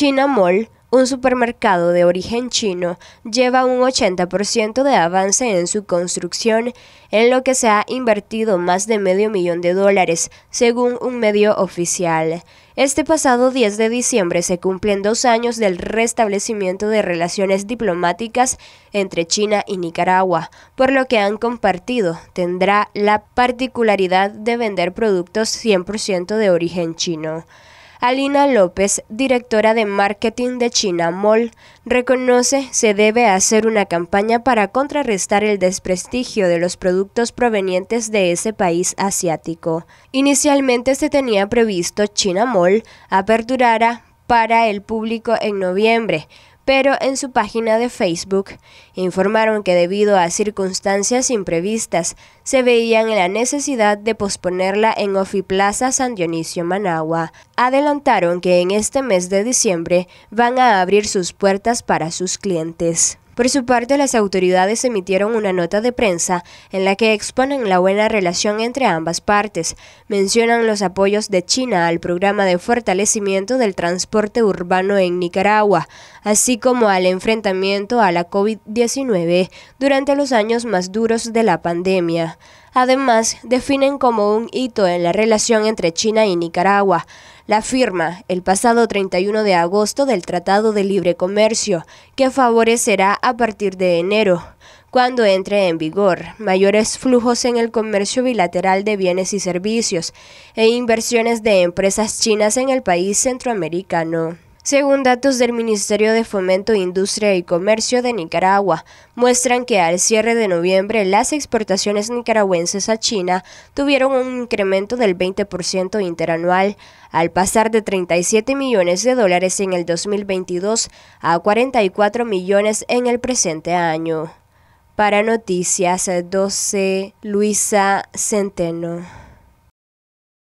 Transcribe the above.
China Mall, un supermercado de origen chino, lleva un 80% de avance en su construcción, en lo que se ha invertido más de medio millón de dólares, según un medio oficial. Este pasado 10 de diciembre se cumplen dos años del restablecimiento de relaciones diplomáticas entre China y Nicaragua, por lo que han compartido tendrá la particularidad de vender productos 100% de origen chino. Alina López, directora de marketing de China Mall, reconoce se debe hacer una campaña para contrarrestar el desprestigio de los productos provenientes de ese país asiático. Inicialmente se tenía previsto China Mall aperturara para el público en noviembre, pero en su página de Facebook informaron que debido a circunstancias imprevistas se veían en la necesidad de posponerla en Plaza, San Dionisio Managua. Adelantaron que en este mes de diciembre van a abrir sus puertas para sus clientes. Por su parte, las autoridades emitieron una nota de prensa en la que exponen la buena relación entre ambas partes, mencionan los apoyos de China al programa de fortalecimiento del transporte urbano en Nicaragua, así como al enfrentamiento a la COVID-19 durante los años más duros de la pandemia. Además, definen como un hito en la relación entre China y Nicaragua la firma el pasado 31 de agosto del Tratado de Libre Comercio, que favorecerá a partir de enero, cuando entre en vigor, mayores flujos en el comercio bilateral de bienes y servicios e inversiones de empresas chinas en el país centroamericano según datos del Ministerio de Fomento, Industria y Comercio de Nicaragua, muestran que al cierre de noviembre las exportaciones nicaragüenses a China tuvieron un incremento del 20% interanual, al pasar de 37 millones de dólares en el 2022 a 44 millones en el presente año. Para Noticias 12, Luisa Centeno.